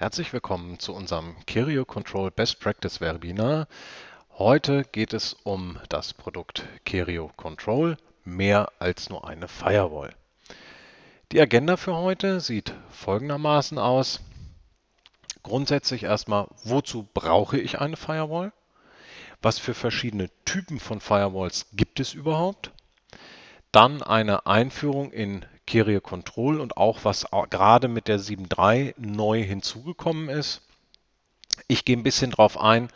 Herzlich willkommen zu unserem Kirio Control Best Practice Webinar. Heute geht es um das Produkt Kirio Control, mehr als nur eine Firewall. Die Agenda für heute sieht folgendermaßen aus. Grundsätzlich erstmal, wozu brauche ich eine Firewall? Was für verschiedene Typen von Firewalls gibt es überhaupt? Dann eine Einführung in Carrier Control und auch was gerade mit der 7.3 neu hinzugekommen ist. Ich gehe ein bisschen drauf ein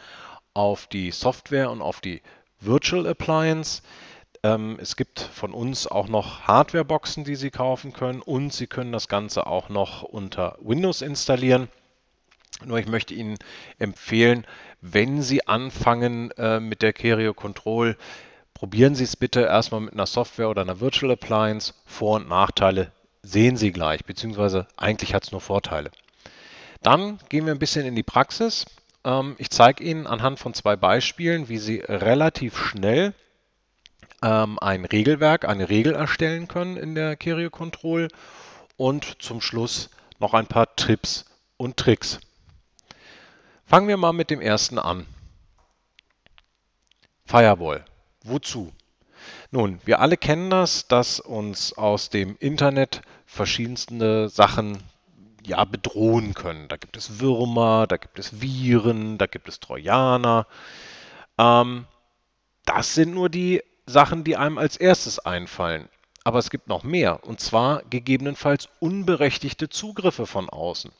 auf die Software und auf die Virtual Appliance. Ähm, es gibt von uns auch noch Hardwareboxen, die Sie kaufen können und Sie können das Ganze auch noch unter Windows installieren. Nur ich möchte Ihnen empfehlen, wenn Sie anfangen äh, mit der Kerio Control, Probieren Sie es bitte erstmal mit einer Software oder einer Virtual Appliance. Vor- und Nachteile sehen Sie gleich, beziehungsweise eigentlich hat es nur Vorteile. Dann gehen wir ein bisschen in die Praxis. Ähm, ich zeige Ihnen anhand von zwei Beispielen, wie Sie relativ schnell ähm, ein Regelwerk, eine Regel erstellen können in der Kerio Control und zum Schluss noch ein paar Tipps und Tricks. Fangen wir mal mit dem ersten an. Firewall. Wozu? Nun, wir alle kennen das, dass uns aus dem Internet verschiedenste Sachen ja, bedrohen können. Da gibt es Würmer, da gibt es Viren, da gibt es Trojaner. Ähm, das sind nur die Sachen, die einem als erstes einfallen. Aber es gibt noch mehr, und zwar gegebenenfalls unberechtigte Zugriffe von außen.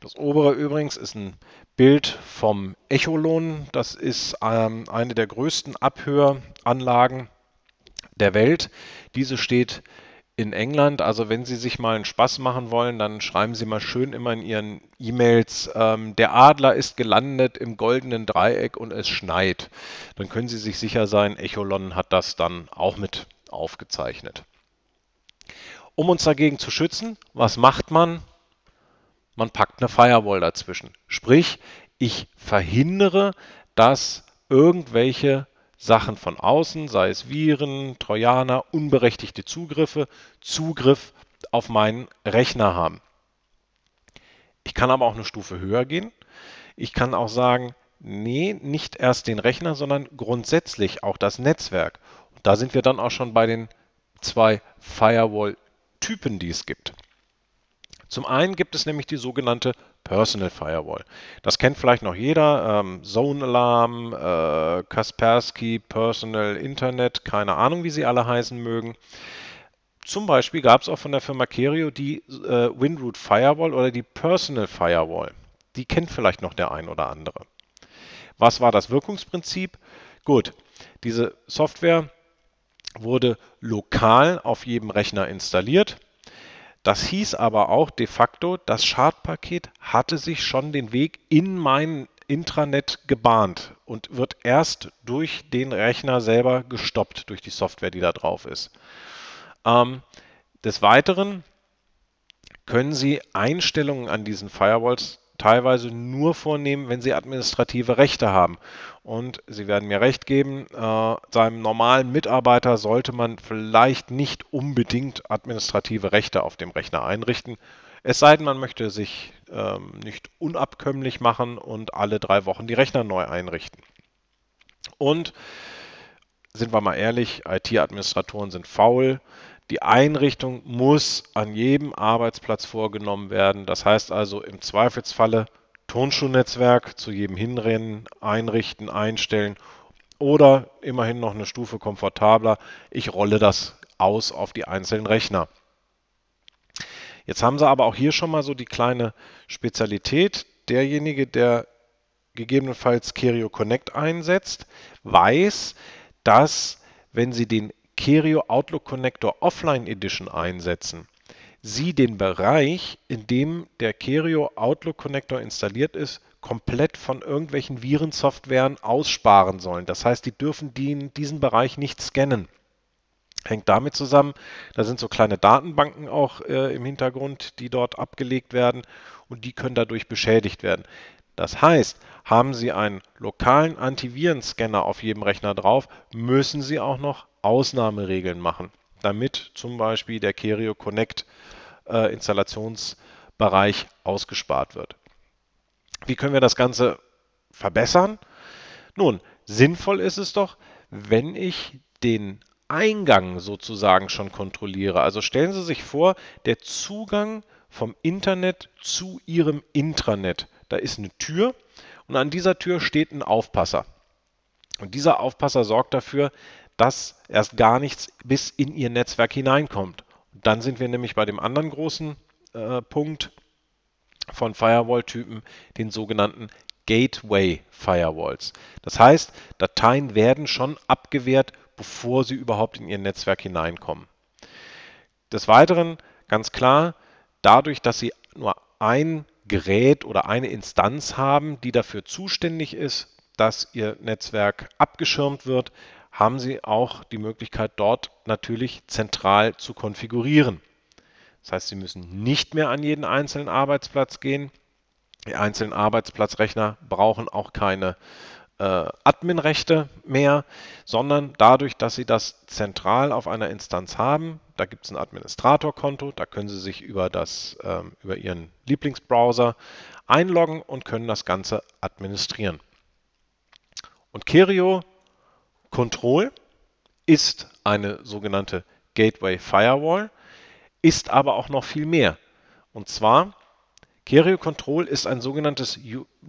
Das obere übrigens ist ein Bild vom Echolon. Das ist ähm, eine der größten Abhöranlagen der Welt. Diese steht in England. Also wenn Sie sich mal einen Spaß machen wollen, dann schreiben Sie mal schön immer in Ihren E-Mails, ähm, der Adler ist gelandet im goldenen Dreieck und es schneit. Dann können Sie sich sicher sein, Echolon hat das dann auch mit aufgezeichnet. Um uns dagegen zu schützen, was macht man? Man packt eine Firewall dazwischen. Sprich, ich verhindere, dass irgendwelche Sachen von außen, sei es Viren, Trojaner, unberechtigte Zugriffe, Zugriff auf meinen Rechner haben. Ich kann aber auch eine Stufe höher gehen. Ich kann auch sagen, nee, nicht erst den Rechner, sondern grundsätzlich auch das Netzwerk. Und da sind wir dann auch schon bei den zwei Firewall-Typen, die es gibt. Zum einen gibt es nämlich die sogenannte Personal Firewall. Das kennt vielleicht noch jeder. Ähm, Zone Alarm, äh, Kaspersky, Personal Internet, keine Ahnung, wie sie alle heißen mögen. Zum Beispiel gab es auch von der Firma Kerio die äh, Winroot Firewall oder die Personal Firewall. Die kennt vielleicht noch der ein oder andere. Was war das Wirkungsprinzip? Gut, diese Software wurde lokal auf jedem Rechner installiert. Das hieß aber auch de facto, das Schadpaket hatte sich schon den Weg in mein Intranet gebahnt und wird erst durch den Rechner selber gestoppt, durch die Software, die da drauf ist. Ähm, des Weiteren können Sie Einstellungen an diesen Firewalls teilweise nur vornehmen, wenn sie administrative Rechte haben. Und Sie werden mir recht geben, äh, seinem normalen Mitarbeiter sollte man vielleicht nicht unbedingt administrative Rechte auf dem Rechner einrichten. Es sei denn, man möchte sich ähm, nicht unabkömmlich machen und alle drei Wochen die Rechner neu einrichten. Und sind wir mal ehrlich, IT-Administratoren sind faul. Die Einrichtung muss an jedem Arbeitsplatz vorgenommen werden. Das heißt also im Zweifelsfalle Turnschuhnetzwerk zu jedem Hinrennen einrichten, einstellen oder immerhin noch eine Stufe komfortabler. Ich rolle das aus auf die einzelnen Rechner. Jetzt haben sie aber auch hier schon mal so die kleine Spezialität. Derjenige, der gegebenenfalls Kerio Connect einsetzt, weiß, dass wenn sie den Kerio Outlook Connector Offline Edition einsetzen. Sieh den Bereich, in dem der Kerio Outlook Connector installiert ist, komplett von irgendwelchen Virensoftwaren aussparen sollen. Das heißt, die dürfen die diesen Bereich nicht scannen. Hängt damit zusammen, da sind so kleine Datenbanken auch äh, im Hintergrund, die dort abgelegt werden und die können dadurch beschädigt werden. Das heißt, haben Sie einen lokalen Antivirenscanner auf jedem Rechner drauf, müssen Sie auch noch Ausnahmeregeln machen, damit zum Beispiel der Kerio Connect äh, Installationsbereich ausgespart wird. Wie können wir das Ganze verbessern? Nun, sinnvoll ist es doch, wenn ich den Eingang sozusagen schon kontrolliere. Also stellen Sie sich vor, der Zugang vom Internet zu Ihrem Intranet. Da ist eine Tür und an dieser Tür steht ein Aufpasser. Und dieser Aufpasser sorgt dafür, dass erst gar nichts bis in ihr Netzwerk hineinkommt. Und dann sind wir nämlich bei dem anderen großen äh, Punkt von Firewall-Typen, den sogenannten Gateway Firewalls. Das heißt, Dateien werden schon abgewehrt, bevor sie überhaupt in ihr Netzwerk hineinkommen. Des Weiteren, ganz klar, dadurch, dass sie nur ein Gerät oder eine Instanz haben, die dafür zuständig ist, dass ihr Netzwerk abgeschirmt wird, haben Sie auch die Möglichkeit, dort natürlich zentral zu konfigurieren. Das heißt, Sie müssen nicht mehr an jeden einzelnen Arbeitsplatz gehen. Die einzelnen Arbeitsplatzrechner brauchen auch keine äh, Adminrechte mehr, sondern dadurch, dass Sie das zentral auf einer Instanz haben, da gibt es ein Administratorkonto, da können Sie sich über, das, äh, über Ihren Lieblingsbrowser einloggen und können das Ganze administrieren. Und Kerio Control ist eine sogenannte Gateway Firewall, ist aber auch noch viel mehr. Und zwar, Kerio Control ist ein sogenanntes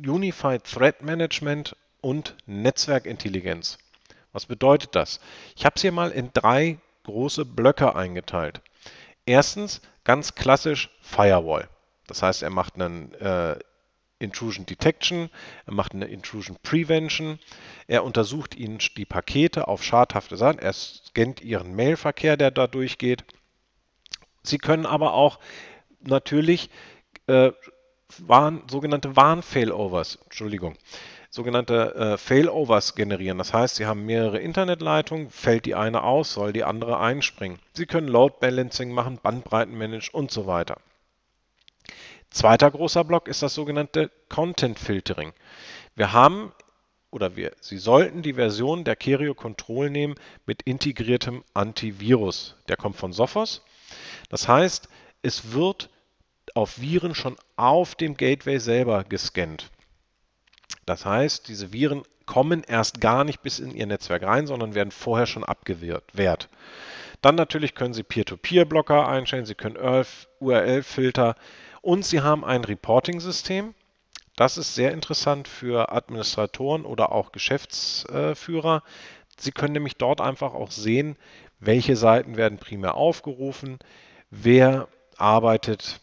Unified Threat Management und Netzwerkintelligenz. Was bedeutet das? Ich habe es hier mal in drei große Blöcke eingeteilt. Erstens ganz klassisch Firewall. Das heißt, er macht einen äh, Intrusion Detection, er macht eine Intrusion Prevention, er untersucht ihnen die Pakete auf schadhafte Sachen, er scannt ihren Mailverkehr, der da durchgeht. Sie können aber auch natürlich äh, Warn, sogenannte Warn-Failovers, Entschuldigung, sogenannte äh, Failovers generieren. Das heißt, Sie haben mehrere Internetleitungen, fällt die eine aus, soll die andere einspringen. Sie können Load Balancing machen, Bandbreitenmanage und so weiter. Zweiter großer Block ist das sogenannte Content Filtering. Wir haben oder wir, Sie sollten die Version der Kerio Control nehmen mit integriertem Antivirus. Der kommt von Sophos. Das heißt, es wird auf Viren schon auf dem Gateway selber gescannt. Das heißt, diese Viren kommen erst gar nicht bis in ihr Netzwerk rein, sondern werden vorher schon abgewehrt. Dann natürlich können Sie Peer-to-Peer-Blocker einstellen, Sie können URL-Filter, und sie haben ein Reporting-System. Das ist sehr interessant für Administratoren oder auch Geschäftsführer. Sie können nämlich dort einfach auch sehen, welche Seiten werden primär aufgerufen, wer arbeitet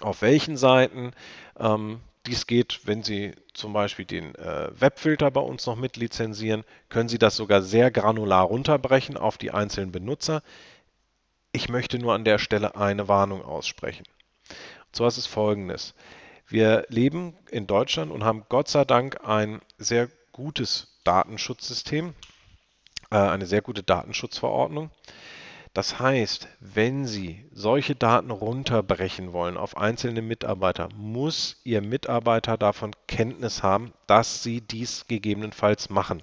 auf welchen Seiten. Ähm, dies geht, wenn Sie zum Beispiel den äh, Webfilter bei uns noch mitlizenzieren, können Sie das sogar sehr granular runterbrechen auf die einzelnen Benutzer. Ich möchte nur an der Stelle eine Warnung aussprechen zwar ist es folgendes. Wir leben in Deutschland und haben Gott sei Dank ein sehr gutes Datenschutzsystem, äh, eine sehr gute Datenschutzverordnung. Das heißt, wenn Sie solche Daten runterbrechen wollen auf einzelne Mitarbeiter, muss Ihr Mitarbeiter davon Kenntnis haben, dass Sie dies gegebenenfalls machen.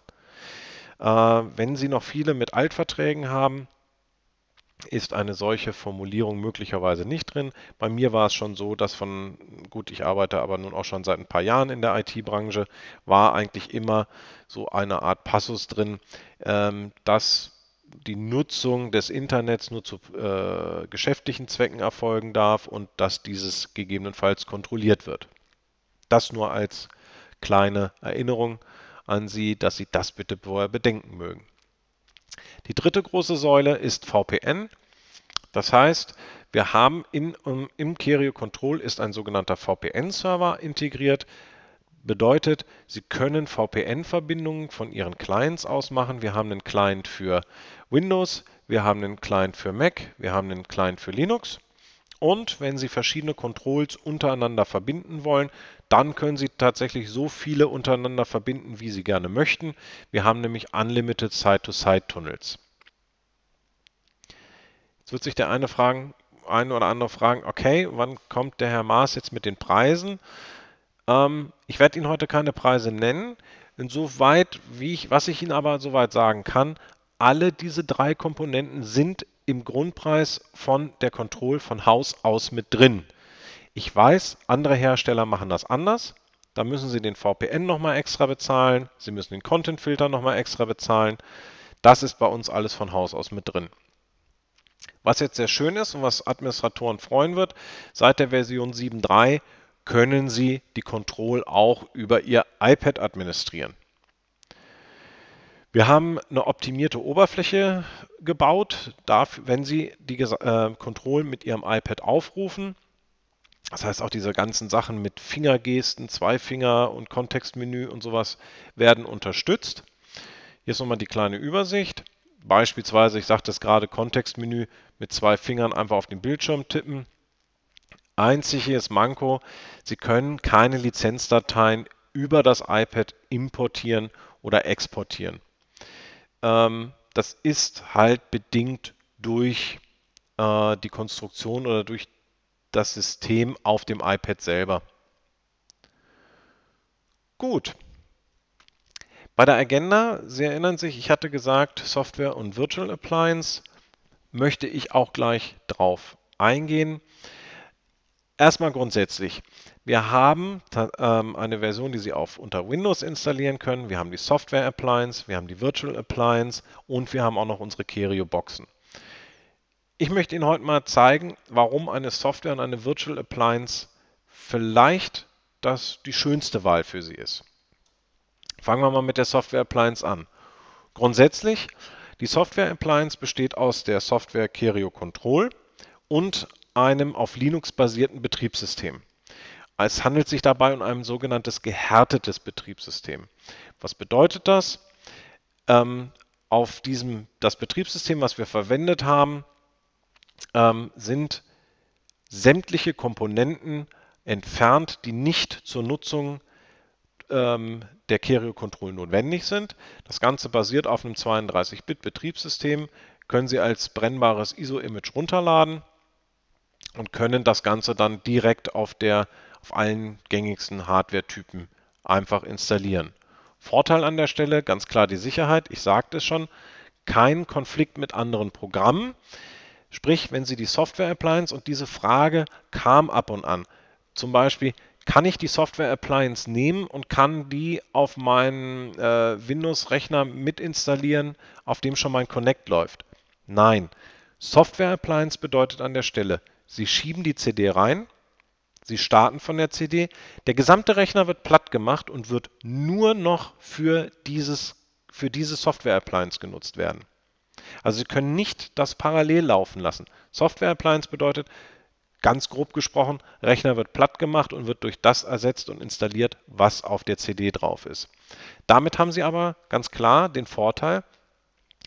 Äh, wenn Sie noch viele mit Altverträgen haben, ist eine solche Formulierung möglicherweise nicht drin. Bei mir war es schon so, dass von, gut, ich arbeite aber nun auch schon seit ein paar Jahren in der IT-Branche, war eigentlich immer so eine Art Passus drin, ähm, dass die Nutzung des Internets nur zu äh, geschäftlichen Zwecken erfolgen darf und dass dieses gegebenenfalls kontrolliert wird. Das nur als kleine Erinnerung an Sie, dass Sie das bitte vorher bedenken mögen. Die dritte große Säule ist VPN. Das heißt, wir haben in, um, im Kerio Control ist ein sogenannter VPN-Server integriert. Bedeutet, Sie können VPN-Verbindungen von Ihren Clients aus machen. Wir haben einen Client für Windows, wir haben einen Client für Mac, wir haben einen Client für Linux. Und wenn Sie verschiedene Controls untereinander verbinden wollen, dann können Sie tatsächlich so viele untereinander verbinden, wie Sie gerne möchten. Wir haben nämlich Unlimited Side-to-Side-Tunnels. Jetzt wird sich der eine fragen, ein oder andere fragen, okay, wann kommt der Herr Maas jetzt mit den Preisen? Ähm, ich werde Ihnen heute keine Preise nennen. Insoweit, wie ich, was ich Ihnen aber soweit sagen kann, alle diese drei Komponenten sind im Grundpreis von der Control von Haus aus mit drin. Ich weiß, andere Hersteller machen das anders. Da müssen Sie den VPN nochmal extra bezahlen. Sie müssen den Content-Filter nochmal extra bezahlen. Das ist bei uns alles von Haus aus mit drin. Was jetzt sehr schön ist und was Administratoren freuen wird, seit der Version 7.3 können Sie die Control auch über Ihr iPad administrieren. Wir haben eine optimierte Oberfläche gebaut, darf, wenn Sie die äh, Control mit Ihrem iPad aufrufen. Das heißt, auch diese ganzen Sachen mit Fingergesten, Zweifinger und Kontextmenü und sowas werden unterstützt. Hier ist nochmal die kleine Übersicht. Beispielsweise, ich sagte es gerade, Kontextmenü mit zwei Fingern einfach auf den Bildschirm tippen. Einziges Manko, Sie können keine Lizenzdateien über das iPad importieren oder exportieren. Ähm, das ist halt bedingt durch äh, die Konstruktion oder durch das System auf dem iPad selber. Gut. Bei der Agenda, Sie erinnern sich, ich hatte gesagt, Software und Virtual Appliance möchte ich auch gleich drauf eingehen. Erstmal grundsätzlich. Wir haben ähm, eine Version, die Sie auf unter Windows installieren können. Wir haben die Software Appliance, wir haben die Virtual Appliance und wir haben auch noch unsere Kerio Boxen. Ich möchte Ihnen heute mal zeigen, warum eine Software und eine Virtual Appliance vielleicht das die schönste Wahl für Sie ist. Fangen wir mal mit der Software Appliance an. Grundsätzlich, die Software Appliance besteht aus der Software Kerio Control und einem auf Linux basierten Betriebssystem. Es handelt sich dabei um ein sogenanntes gehärtetes Betriebssystem. Was bedeutet das? Ähm, auf diesem, das Betriebssystem, was wir verwendet haben, ähm, sind sämtliche Komponenten entfernt, die nicht zur Nutzung ähm, der Carrier Control notwendig sind. Das Ganze basiert auf einem 32-Bit-Betriebssystem, können Sie als brennbares ISO-Image runterladen und können das Ganze dann direkt auf der auf allen gängigsten Hardware-Typen einfach installieren. Vorteil an der Stelle, ganz klar die Sicherheit. Ich sagte es schon, kein Konflikt mit anderen Programmen. Sprich, wenn Sie die Software-Appliance und diese Frage kam ab und an, zum Beispiel, kann ich die Software-Appliance nehmen und kann die auf meinen äh, Windows-Rechner mitinstallieren, auf dem schon mein Connect läuft? Nein. Software-Appliance bedeutet an der Stelle, Sie schieben die CD rein, Sie starten von der CD, der gesamte Rechner wird platt gemacht und wird nur noch für, dieses, für diese Software-Appliance genutzt werden. Also Sie können nicht das parallel laufen lassen. Software-Appliance bedeutet, ganz grob gesprochen, Rechner wird platt gemacht und wird durch das ersetzt und installiert, was auf der CD drauf ist. Damit haben Sie aber ganz klar den Vorteil,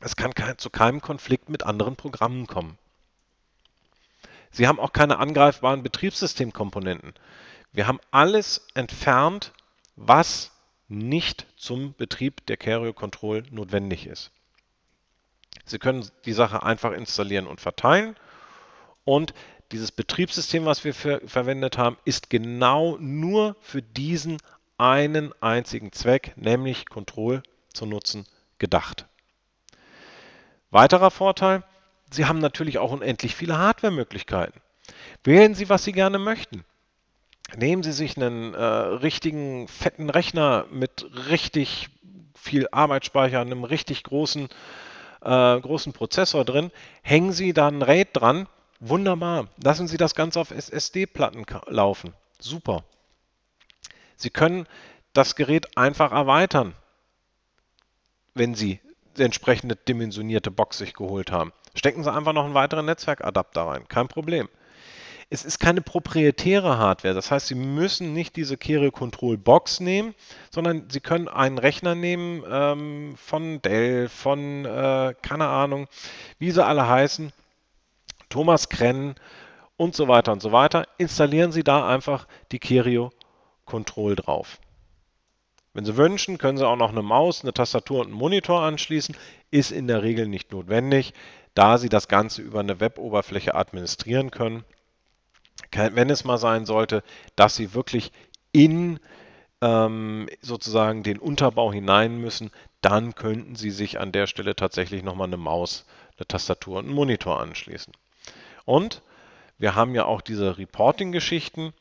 es kann zu keinem Konflikt mit anderen Programmen kommen. Sie haben auch keine angreifbaren Betriebssystemkomponenten. Wir haben alles entfernt, was nicht zum Betrieb der Carrier Control notwendig ist. Sie können die Sache einfach installieren und verteilen. Und dieses Betriebssystem, was wir für, verwendet haben, ist genau nur für diesen einen einzigen Zweck, nämlich Control zu nutzen, gedacht. Weiterer Vorteil, Sie haben natürlich auch unendlich viele Hardware-Möglichkeiten. Wählen Sie, was Sie gerne möchten. Nehmen Sie sich einen äh, richtigen fetten Rechner mit richtig viel Arbeitsspeicher, einem richtig großen, äh, großen Prozessor drin, hängen Sie da ein RAID dran, wunderbar. Lassen Sie das Ganze auf SSD-Platten laufen, super. Sie können das Gerät einfach erweitern, wenn Sie die entsprechende dimensionierte Box sich geholt haben. Stecken Sie einfach noch einen weiteren Netzwerkadapter rein, kein Problem. Es ist keine proprietäre Hardware, das heißt, Sie müssen nicht diese Kere Control Box nehmen, sondern Sie können einen Rechner nehmen ähm, von Dell, von äh, keine Ahnung, wie sie alle heißen, Thomas Krenn und so weiter und so weiter. Installieren Sie da einfach die Kerio Control drauf. Wenn Sie wünschen, können Sie auch noch eine Maus, eine Tastatur und einen Monitor anschließen. Ist in der Regel nicht notwendig da Sie das Ganze über eine Web-Oberfläche administrieren können. Wenn es mal sein sollte, dass Sie wirklich in ähm, sozusagen den Unterbau hinein müssen, dann könnten Sie sich an der Stelle tatsächlich nochmal eine Maus, eine Tastatur und einen Monitor anschließen. Und wir haben ja auch diese Reporting-Geschichten.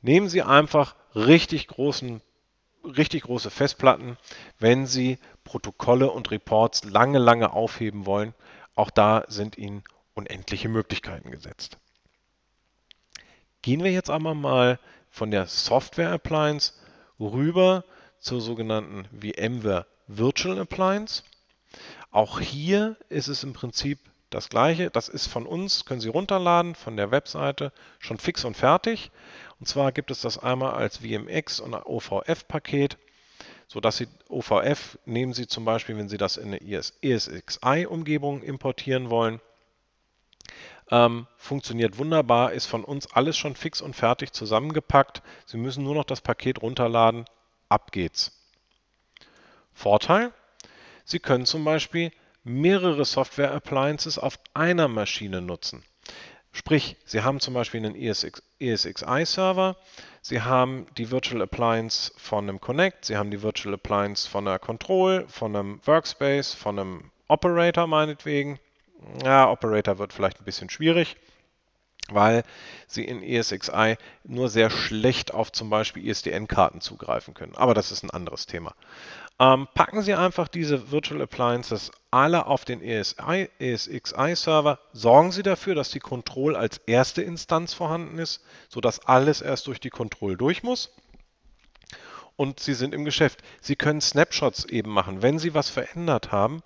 Nehmen Sie einfach richtig großen richtig große Festplatten, wenn Sie Protokolle und Reports lange, lange aufheben wollen auch da sind ihnen unendliche Möglichkeiten gesetzt. Gehen wir jetzt aber mal von der Software Appliance rüber zur sogenannten VMware Virtual Appliance. Auch hier ist es im Prinzip das gleiche. Das ist von uns, können Sie runterladen von der Webseite, schon fix und fertig. Und zwar gibt es das einmal als VMX und OVF-Paket sodass Sie OVF nehmen Sie zum Beispiel, wenn Sie das in eine ESXi-Umgebung importieren wollen. Ähm, funktioniert wunderbar, ist von uns alles schon fix und fertig zusammengepackt. Sie müssen nur noch das Paket runterladen. Ab geht's. Vorteil? Sie können zum Beispiel mehrere Software-Appliances auf einer Maschine nutzen. Sprich, Sie haben zum Beispiel einen ESX, ESXi-Server, Sie haben die Virtual Appliance von einem Connect, Sie haben die Virtual Appliance von einer Control, von einem Workspace, von einem Operator meinetwegen. Ja, Operator wird vielleicht ein bisschen schwierig, weil Sie in ESXi nur sehr schlecht auf zum Beispiel ISDN-Karten e zugreifen können. Aber das ist ein anderes Thema. Ähm, packen Sie einfach diese Virtual Appliances alle auf den ESI, ESXi-Server. Sorgen Sie dafür, dass die Control als erste Instanz vorhanden ist, sodass alles erst durch die Control durch muss. Und Sie sind im Geschäft. Sie können Snapshots eben machen. Wenn Sie was verändert haben,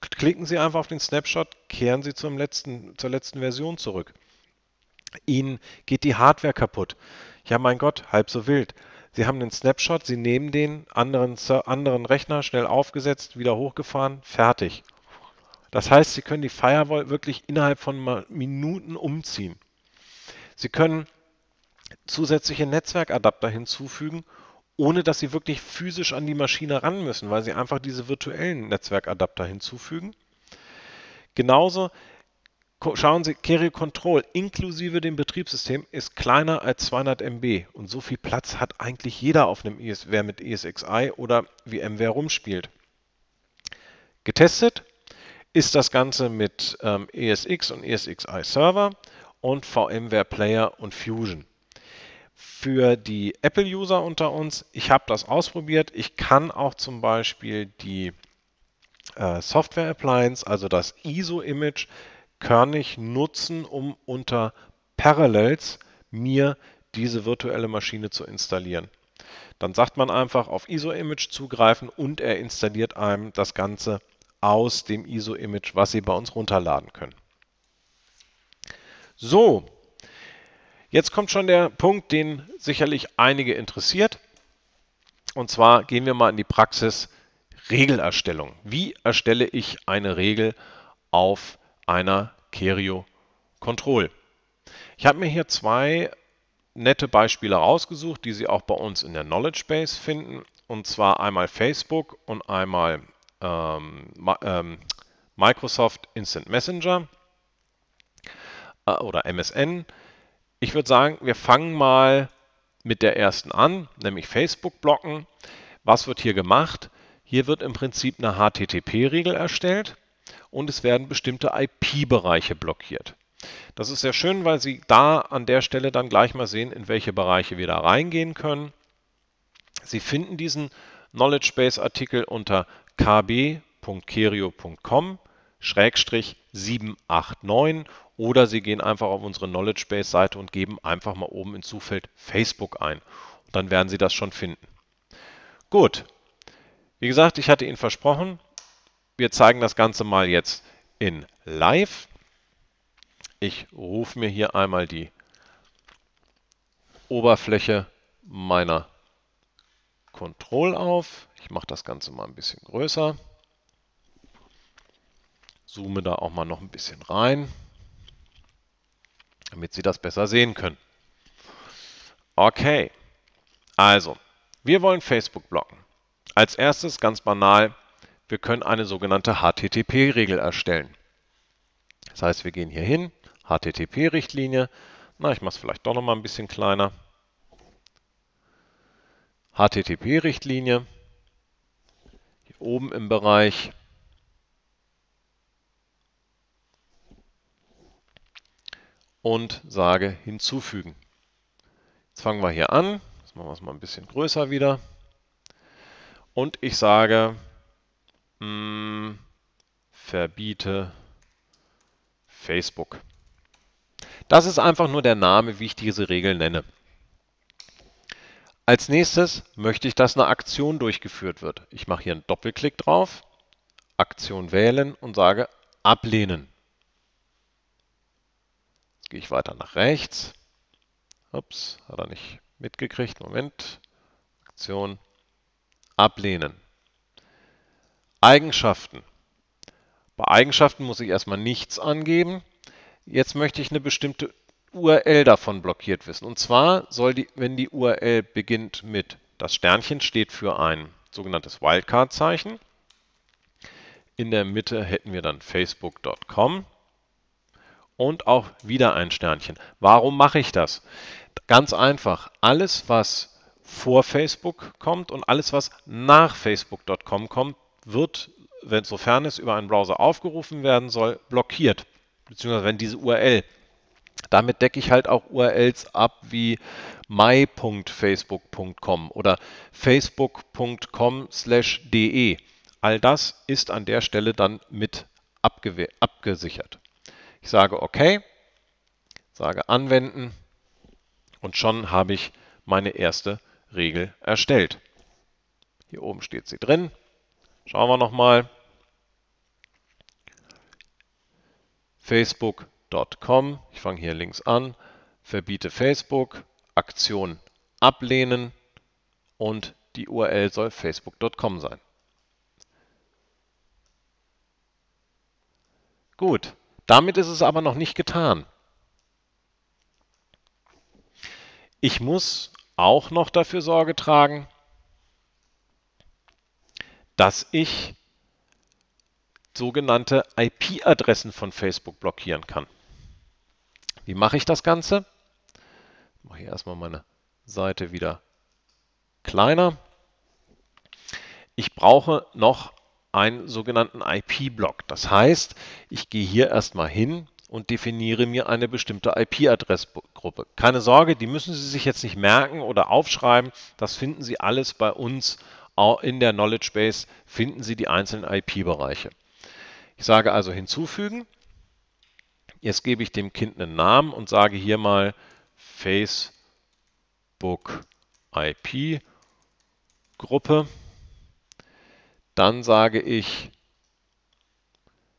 klicken Sie einfach auf den Snapshot, kehren Sie zum letzten, zur letzten Version zurück. Ihnen geht die Hardware kaputt. Ja, mein Gott, halb so wild. Sie haben einen Snapshot, Sie nehmen den, anderen, anderen Rechner schnell aufgesetzt, wieder hochgefahren, fertig. Das heißt, Sie können die Firewall wirklich innerhalb von Minuten umziehen. Sie können zusätzliche Netzwerkadapter hinzufügen, ohne dass Sie wirklich physisch an die Maschine ran müssen, weil Sie einfach diese virtuellen Netzwerkadapter hinzufügen. Genauso schauen Sie, Carrier Control inklusive dem Betriebssystem ist kleiner als 200 MB und so viel Platz hat eigentlich jeder auf einem ES, wer mit ESXi oder VMware rumspielt. Getestet ist das Ganze mit ähm, ESX und ESXi Server und VMware Player und Fusion. Für die Apple-User unter uns, ich habe das ausprobiert. Ich kann auch zum Beispiel die äh, Software Appliance, also das ISO-Image, kann ich nutzen, um unter Parallels mir diese virtuelle Maschine zu installieren. Dann sagt man einfach auf ISO-Image zugreifen und er installiert einem das Ganze aus dem ISO-Image, was Sie bei uns runterladen können. So, jetzt kommt schon der Punkt, den sicherlich einige interessiert. Und zwar gehen wir mal in die Praxis Regelerstellung. Wie erstelle ich eine Regel auf einer Kerio Control. Ich habe mir hier zwei nette Beispiele rausgesucht, die Sie auch bei uns in der Knowledge Base finden. Und zwar einmal Facebook und einmal ähm, ähm, Microsoft Instant Messenger äh, oder MSN. Ich würde sagen, wir fangen mal mit der ersten an, nämlich Facebook blocken. Was wird hier gemacht? Hier wird im Prinzip eine HTTP-Regel erstellt und es werden bestimmte IP-Bereiche blockiert. Das ist sehr schön, weil Sie da an der Stelle dann gleich mal sehen, in welche Bereiche wir da reingehen können. Sie finden diesen Knowledge Base Artikel unter kb.kerio.com 789 oder Sie gehen einfach auf unsere Knowledge Base Seite und geben einfach mal oben ins Suchfeld Facebook ein. Und dann werden Sie das schon finden. Gut. Wie gesagt, ich hatte Ihnen versprochen, wir zeigen das Ganze mal jetzt in Live. Ich rufe mir hier einmal die Oberfläche meiner Control auf. Ich mache das Ganze mal ein bisschen größer. Zoome da auch mal noch ein bisschen rein, damit Sie das besser sehen können. Okay, also, wir wollen Facebook blocken. Als erstes ganz banal wir können eine sogenannte HTTP-Regel erstellen. Das heißt, wir gehen hier hin, HTTP-Richtlinie, na, ich mache es vielleicht doch noch mal ein bisschen kleiner, HTTP-Richtlinie, hier oben im Bereich und sage hinzufügen. Jetzt fangen wir hier an, jetzt machen wir es mal ein bisschen größer wieder und ich sage hm, verbiete Facebook. Das ist einfach nur der Name, wie ich diese Regel nenne. Als nächstes möchte ich, dass eine Aktion durchgeführt wird. Ich mache hier einen Doppelklick drauf, Aktion wählen und sage ablehnen. Jetzt gehe ich weiter nach rechts. Ups, hat er nicht mitgekriegt. Moment. Aktion ablehnen. Eigenschaften. Bei Eigenschaften muss ich erstmal nichts angeben. Jetzt möchte ich eine bestimmte URL davon blockiert wissen. Und zwar soll die, wenn die URL beginnt mit, das Sternchen steht für ein sogenanntes Wildcard-Zeichen. In der Mitte hätten wir dann facebook.com und auch wieder ein Sternchen. Warum mache ich das? Ganz einfach, alles was vor Facebook kommt und alles was nach facebook.com kommt, wird, wenn, sofern es über einen Browser aufgerufen werden soll, blockiert, beziehungsweise wenn diese URL. Damit decke ich halt auch URLs ab wie my.facebook.com oder facebook.com/de. All das ist an der Stelle dann mit abgesichert. Ich sage OK, sage Anwenden und schon habe ich meine erste Regel erstellt. Hier oben steht sie drin. Schauen wir nochmal. Facebook.com, ich fange hier links an, verbiete Facebook, Aktion ablehnen und die URL soll facebook.com sein. Gut, damit ist es aber noch nicht getan. Ich muss auch noch dafür Sorge tragen, dass ich sogenannte IP-Adressen von Facebook blockieren kann. Wie mache ich das Ganze? Ich mache hier erstmal meine Seite wieder kleiner. Ich brauche noch einen sogenannten IP-Block. Das heißt, ich gehe hier erstmal hin und definiere mir eine bestimmte IP-Adressgruppe. Keine Sorge, die müssen Sie sich jetzt nicht merken oder aufschreiben. Das finden Sie alles bei uns in der Knowledge Base finden Sie die einzelnen IP-Bereiche. Ich sage also hinzufügen. Jetzt gebe ich dem Kind einen Namen und sage hier mal Facebook IP Gruppe. Dann sage ich,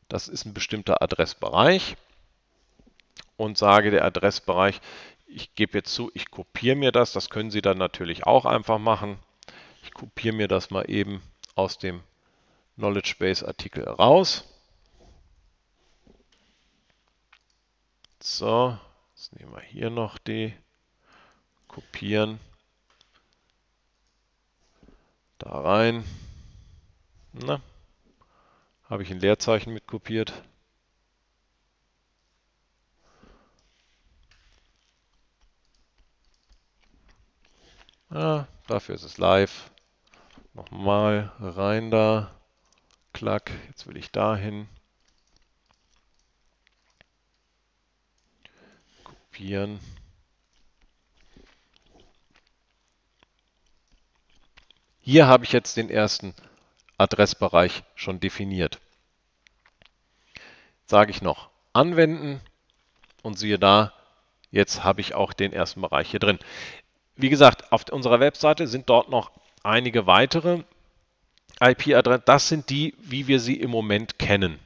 das ist ein bestimmter Adressbereich und sage der Adressbereich, ich gebe jetzt zu, ich kopiere mir das, das können Sie dann natürlich auch einfach machen. Ich kopiere mir das mal eben aus dem Knowledge Base Artikel raus. So, jetzt nehmen wir hier noch die kopieren. Da rein. Na, habe ich ein Leerzeichen mit kopiert. Ah, dafür ist es live. Nochmal rein da. Klack, jetzt will ich dahin. Kopieren. Hier habe ich jetzt den ersten Adressbereich schon definiert. Jetzt sage ich noch anwenden und siehe da, jetzt habe ich auch den ersten Bereich hier drin. Wie gesagt, auf unserer Webseite sind dort noch einige weitere IP-Adressen. Das sind die, wie wir sie im Moment kennen.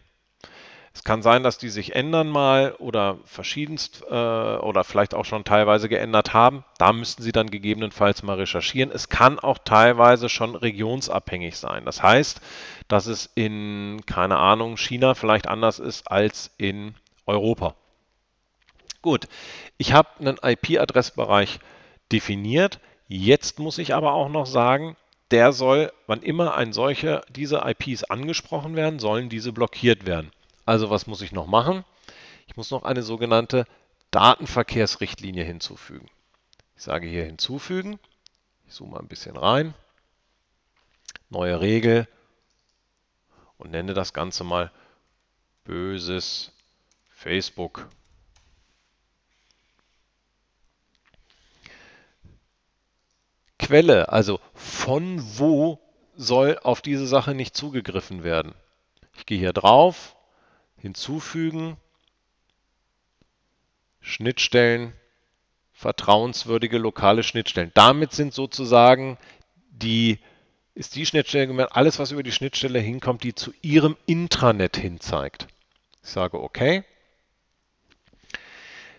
Es kann sein, dass die sich ändern mal oder verschiedenst äh, oder vielleicht auch schon teilweise geändert haben. Da müssten Sie dann gegebenenfalls mal recherchieren. Es kann auch teilweise schon regionsabhängig sein. Das heißt, dass es in, keine Ahnung, China vielleicht anders ist als in Europa. Gut, ich habe einen IP-Adressbereich definiert. Jetzt muss ich aber auch noch sagen, der soll, wann immer ein solcher, diese IPs angesprochen werden, sollen diese blockiert werden. Also was muss ich noch machen? Ich muss noch eine sogenannte Datenverkehrsrichtlinie hinzufügen. Ich sage hier hinzufügen. Ich zoome ein bisschen rein. Neue Regel und nenne das Ganze mal böses Facebook Quelle, also von wo soll auf diese Sache nicht zugegriffen werden. Ich gehe hier drauf, hinzufügen, Schnittstellen, vertrauenswürdige lokale Schnittstellen. Damit sind sozusagen die, ist die Schnittstelle gemeint, alles, was über die Schnittstelle hinkommt, die zu Ihrem Intranet hinzeigt. Ich sage OK.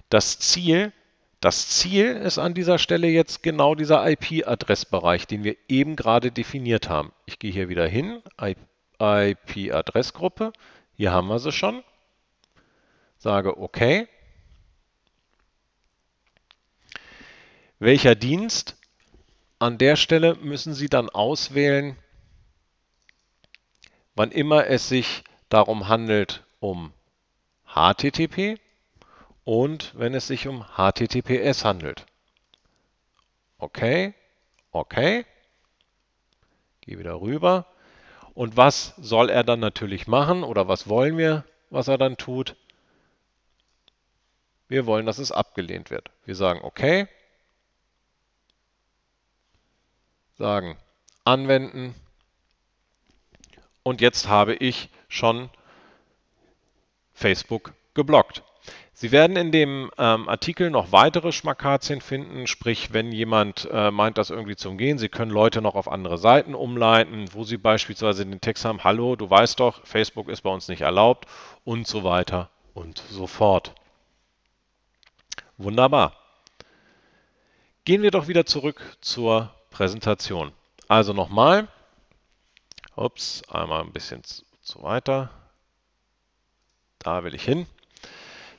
Das Ziel ist, das Ziel ist an dieser Stelle jetzt genau dieser IP-Adressbereich, den wir eben gerade definiert haben. Ich gehe hier wieder hin, IP-Adressgruppe, hier haben wir sie schon, sage OK. Welcher Dienst? An der Stelle müssen Sie dann auswählen, wann immer es sich darum handelt, um HTTP und wenn es sich um HTTPS handelt. Okay, okay. Gehe wieder rüber. Und was soll er dann natürlich machen oder was wollen wir, was er dann tut? Wir wollen, dass es abgelehnt wird. Wir sagen okay, sagen anwenden und jetzt habe ich schon Facebook geblockt. Sie werden in dem ähm, Artikel noch weitere Schmakazien finden, sprich, wenn jemand äh, meint, das irgendwie zu umgehen, Sie können Leute noch auf andere Seiten umleiten, wo Sie beispielsweise den Text haben, hallo, du weißt doch, Facebook ist bei uns nicht erlaubt und so weiter und so fort. Wunderbar. Gehen wir doch wieder zurück zur Präsentation. Also nochmal, ups, einmal ein bisschen zu, zu weiter, da will ich hin.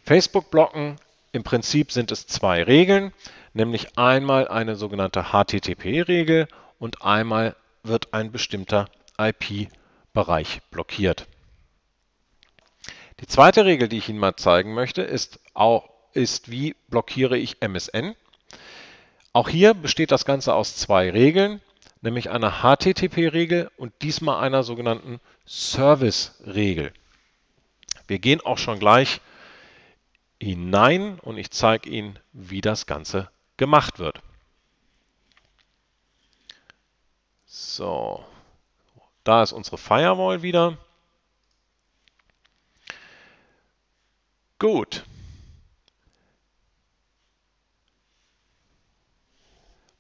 Facebook blocken, im Prinzip sind es zwei Regeln, nämlich einmal eine sogenannte HTTP-Regel und einmal wird ein bestimmter IP-Bereich blockiert. Die zweite Regel, die ich Ihnen mal zeigen möchte, ist, auch, ist wie blockiere ich MSN. Auch hier besteht das Ganze aus zwei Regeln, nämlich einer HTTP-Regel und diesmal einer sogenannten Service-Regel. Wir gehen auch schon gleich hinein und ich zeige Ihnen, wie das Ganze gemacht wird. So, da ist unsere Firewall wieder. Gut.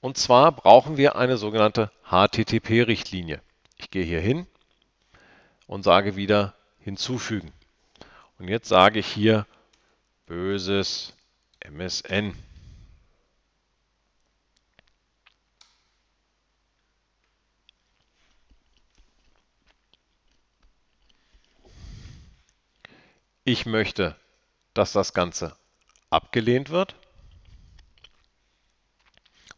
Und zwar brauchen wir eine sogenannte HTTP-Richtlinie. Ich gehe hier hin und sage wieder hinzufügen. Und jetzt sage ich hier böses MSN. Ich möchte, dass das Ganze abgelehnt wird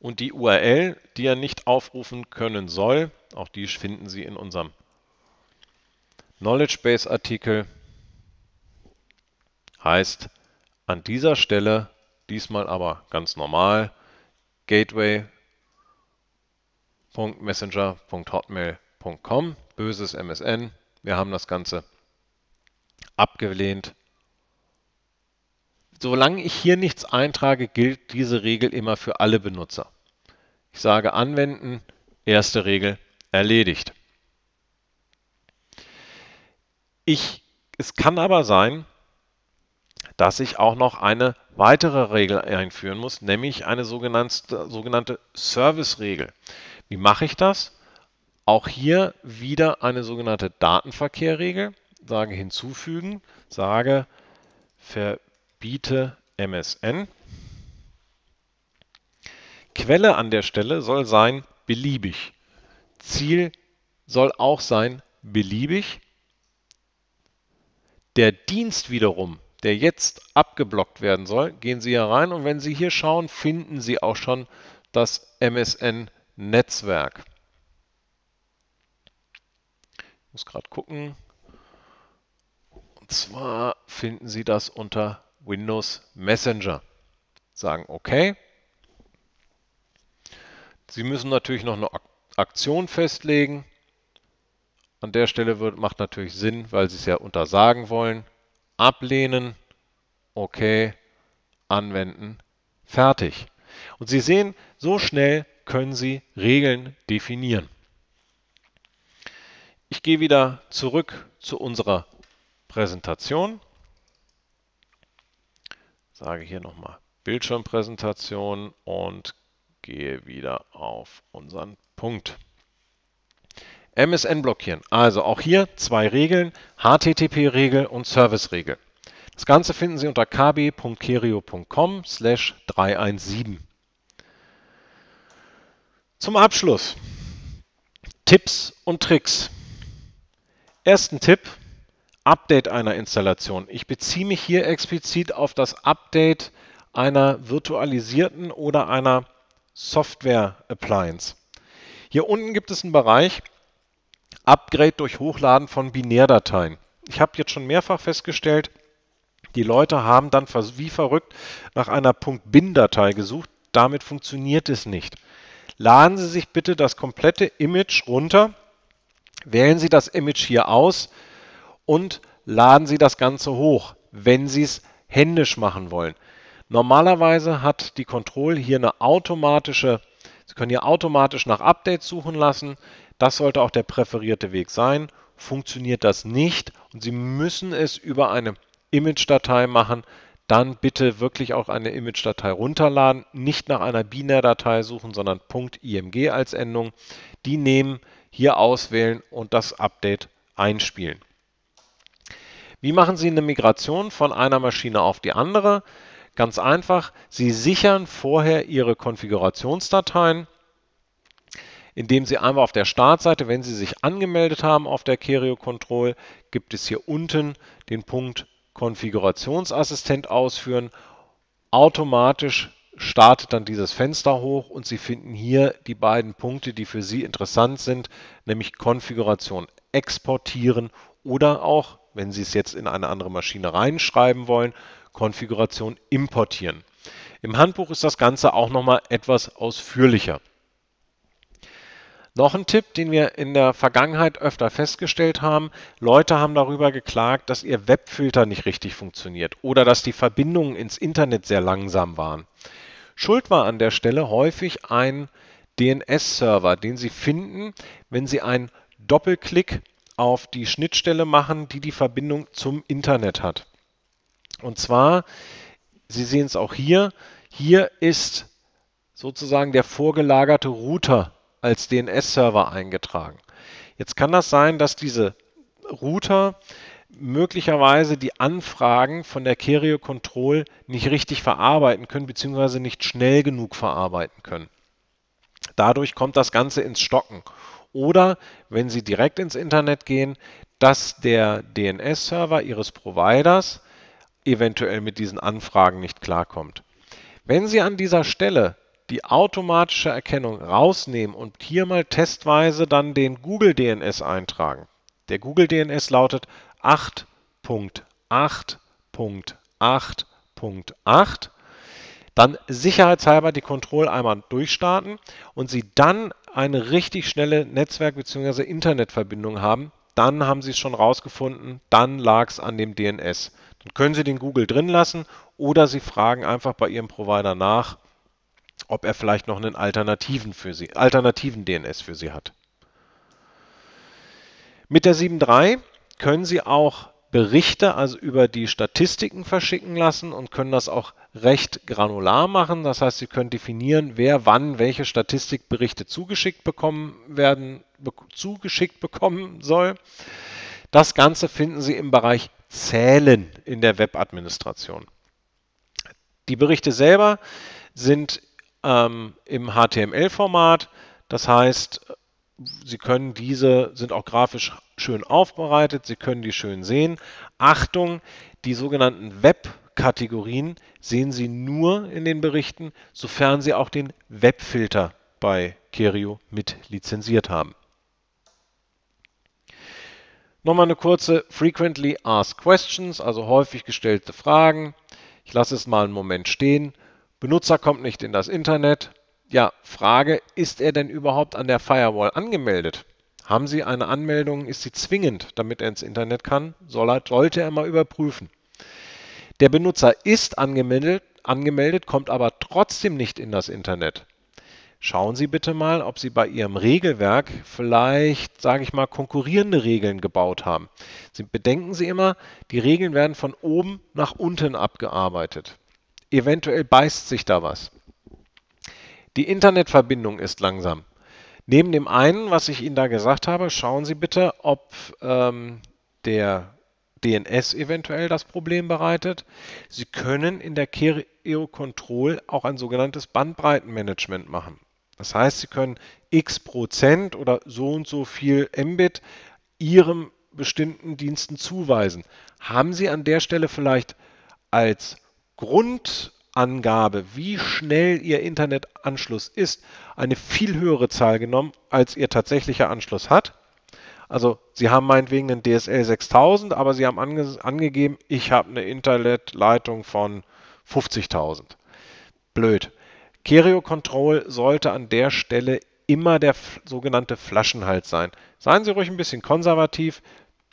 und die URL, die er nicht aufrufen können soll, auch die finden Sie in unserem Knowledge Base Artikel, heißt an dieser Stelle diesmal aber ganz normal gateway.messenger.hotmail.com, böses MSN. Wir haben das Ganze abgelehnt. Solange ich hier nichts eintrage, gilt diese Regel immer für alle Benutzer. Ich sage anwenden, erste Regel erledigt. Ich, es kann aber sein, dass ich auch noch eine weitere Regel einführen muss, nämlich eine sogenannte, sogenannte Service-Regel. Wie mache ich das? Auch hier wieder eine sogenannte Datenverkehr-Regel. Sage hinzufügen, sage verbiete MSN. Quelle an der Stelle soll sein beliebig. Ziel soll auch sein beliebig. Der Dienst wiederum der jetzt abgeblockt werden soll, gehen Sie hier rein und wenn Sie hier schauen, finden Sie auch schon das MSN-Netzwerk. Ich muss gerade gucken. Und zwar finden Sie das unter Windows Messenger. Sagen OK. Sie müssen natürlich noch eine Aktion festlegen. An der Stelle wird, macht natürlich Sinn, weil Sie es ja untersagen wollen ablehnen, okay, anwenden, fertig. Und Sie sehen, so schnell können Sie Regeln definieren. Ich gehe wieder zurück zu unserer Präsentation. Sage hier nochmal Bildschirmpräsentation und gehe wieder auf unseren Punkt. MSN blockieren. Also auch hier zwei Regeln, HTTP-Regel und Service-Regel. Das Ganze finden Sie unter kb.kerio.com slash 317. Zum Abschluss Tipps und Tricks. Ersten Tipp, Update einer Installation. Ich beziehe mich hier explizit auf das Update einer virtualisierten oder einer Software-Appliance. Hier unten gibt es einen Bereich, Upgrade durch Hochladen von Binärdateien. Ich habe jetzt schon mehrfach festgestellt, die Leute haben dann wie verrückt nach einer .bin-Datei gesucht. Damit funktioniert es nicht. Laden Sie sich bitte das komplette Image runter, wählen Sie das Image hier aus und laden Sie das Ganze hoch, wenn Sie es händisch machen wollen. Normalerweise hat die Control hier eine automatische, Sie können hier automatisch nach Updates suchen lassen. Das sollte auch der präferierte Weg sein. Funktioniert das nicht und Sie müssen es über eine Image-Datei machen, dann bitte wirklich auch eine Image-Datei runterladen, nicht nach einer Binär-Datei suchen, sondern .img als Endung. Die nehmen, hier auswählen und das Update einspielen. Wie machen Sie eine Migration von einer Maschine auf die andere? Ganz einfach, Sie sichern vorher Ihre Konfigurationsdateien indem Sie einmal auf der Startseite, wenn Sie sich angemeldet haben auf der Kerio Control, gibt es hier unten den Punkt Konfigurationsassistent ausführen. Automatisch startet dann dieses Fenster hoch und Sie finden hier die beiden Punkte, die für Sie interessant sind, nämlich Konfiguration exportieren oder auch, wenn Sie es jetzt in eine andere Maschine reinschreiben wollen, Konfiguration importieren. Im Handbuch ist das Ganze auch nochmal etwas ausführlicher. Noch ein Tipp, den wir in der Vergangenheit öfter festgestellt haben. Leute haben darüber geklagt, dass ihr Webfilter nicht richtig funktioniert oder dass die Verbindungen ins Internet sehr langsam waren. Schuld war an der Stelle häufig ein DNS-Server, den Sie finden, wenn Sie einen Doppelklick auf die Schnittstelle machen, die die Verbindung zum Internet hat. Und zwar, Sie sehen es auch hier, hier ist sozusagen der vorgelagerte Router als DNS-Server eingetragen. Jetzt kann das sein, dass diese Router möglicherweise die Anfragen von der Carrier Control nicht richtig verarbeiten können, bzw. nicht schnell genug verarbeiten können. Dadurch kommt das Ganze ins Stocken. Oder wenn Sie direkt ins Internet gehen, dass der DNS-Server Ihres Providers eventuell mit diesen Anfragen nicht klarkommt. Wenn Sie an dieser Stelle die automatische Erkennung rausnehmen und hier mal testweise dann den Google DNS eintragen. Der Google DNS lautet 8.8.8.8. Dann sicherheitshalber die Kontrolle einmal durchstarten und Sie dann eine richtig schnelle Netzwerk- bzw. Internetverbindung haben, dann haben Sie es schon rausgefunden, dann lag es an dem DNS. Dann können Sie den Google drin lassen oder Sie fragen einfach bei Ihrem Provider nach, ob er vielleicht noch einen alternativen, für sie, alternativen DNS für Sie hat. Mit der 7.3 können Sie auch Berichte also über die Statistiken verschicken lassen und können das auch recht granular machen. Das heißt, Sie können definieren, wer wann welche Statistikberichte zugeschickt bekommen werden, be zugeschickt bekommen soll. Das Ganze finden Sie im Bereich Zählen in der Webadministration. Die Berichte selber sind ähm, im HTML-Format. Das heißt, Sie können diese, sind auch grafisch schön aufbereitet, Sie können die schön sehen. Achtung, die sogenannten Web-Kategorien sehen Sie nur in den Berichten, sofern Sie auch den Webfilter bei Kerio mit lizenziert haben. Nochmal eine kurze Frequently Asked Questions, also häufig gestellte Fragen. Ich lasse es mal einen Moment stehen Benutzer kommt nicht in das Internet. Ja, Frage, ist er denn überhaupt an der Firewall angemeldet? Haben Sie eine Anmeldung? Ist sie zwingend, damit er ins Internet kann? Soll er, sollte er mal überprüfen. Der Benutzer ist angemeldet, angemeldet, kommt aber trotzdem nicht in das Internet. Schauen Sie bitte mal, ob Sie bei Ihrem Regelwerk vielleicht, sage ich mal, konkurrierende Regeln gebaut haben. Sie bedenken Sie immer, die Regeln werden von oben nach unten abgearbeitet. Eventuell beißt sich da was. Die Internetverbindung ist langsam. Neben dem einen, was ich Ihnen da gesagt habe, schauen Sie bitte, ob ähm, der DNS eventuell das Problem bereitet. Sie können in der Kereo Control auch ein sogenanntes Bandbreitenmanagement machen. Das heißt, Sie können x Prozent oder so und so viel Mbit Ihrem bestimmten Diensten zuweisen. Haben Sie an der Stelle vielleicht als Grundangabe, wie schnell Ihr Internetanschluss ist, eine viel höhere Zahl genommen, als Ihr tatsächlicher Anschluss hat. Also Sie haben meinetwegen einen DSL 6000, aber Sie haben ange angegeben, ich habe eine Internetleitung von 50.000. Blöd. Kereo Control sollte an der Stelle immer der sogenannte Flaschenhalt sein. Seien Sie ruhig ein bisschen konservativ,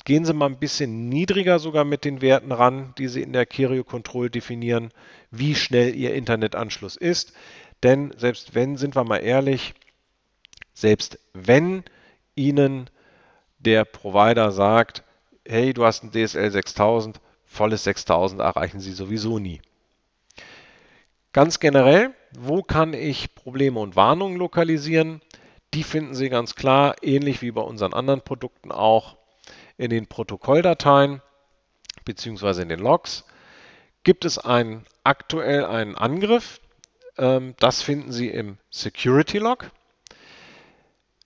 gehen Sie mal ein bisschen niedriger sogar mit den Werten ran, die Sie in der Kirio Control definieren, wie schnell Ihr Internetanschluss ist. Denn selbst wenn, sind wir mal ehrlich, selbst wenn Ihnen der Provider sagt, hey, du hast ein DSL 6000, volles 6000 erreichen Sie sowieso nie. Ganz generell, wo kann ich Probleme und Warnungen lokalisieren? Die finden Sie ganz klar, ähnlich wie bei unseren anderen Produkten auch, in den Protokolldateien bzw. in den Logs gibt es einen, aktuell einen Angriff. Ähm, das finden Sie im Security Log.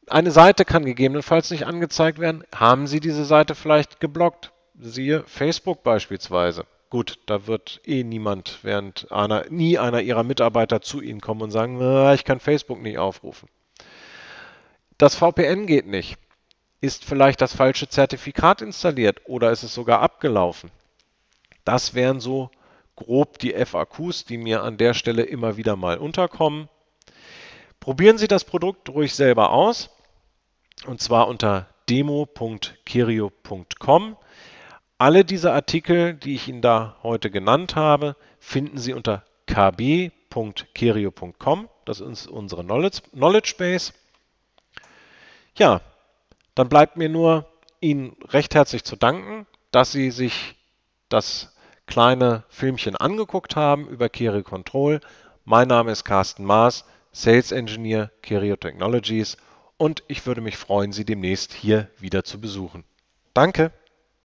Eine Seite kann gegebenenfalls nicht angezeigt werden. Haben Sie diese Seite vielleicht geblockt? Siehe Facebook beispielsweise. Gut, da wird eh niemand, während einer, nie einer Ihrer Mitarbeiter zu Ihnen kommen und sagen, ich kann Facebook nicht aufrufen. Das VPN geht nicht. Ist vielleicht das falsche Zertifikat installiert oder ist es sogar abgelaufen? Das wären so grob die FAQs, die mir an der Stelle immer wieder mal unterkommen. Probieren Sie das Produkt ruhig selber aus und zwar unter demo.kerio.com. Alle diese Artikel, die ich Ihnen da heute genannt habe, finden Sie unter kb.kerio.com. Das ist unsere Knowledge, Knowledge Base. Ja, dann bleibt mir nur, Ihnen recht herzlich zu danken, dass Sie sich das kleine Filmchen angeguckt haben über Keri Control. Mein Name ist Carsten Maas, Sales Engineer Kerio Technologies und ich würde mich freuen, Sie demnächst hier wieder zu besuchen. Danke!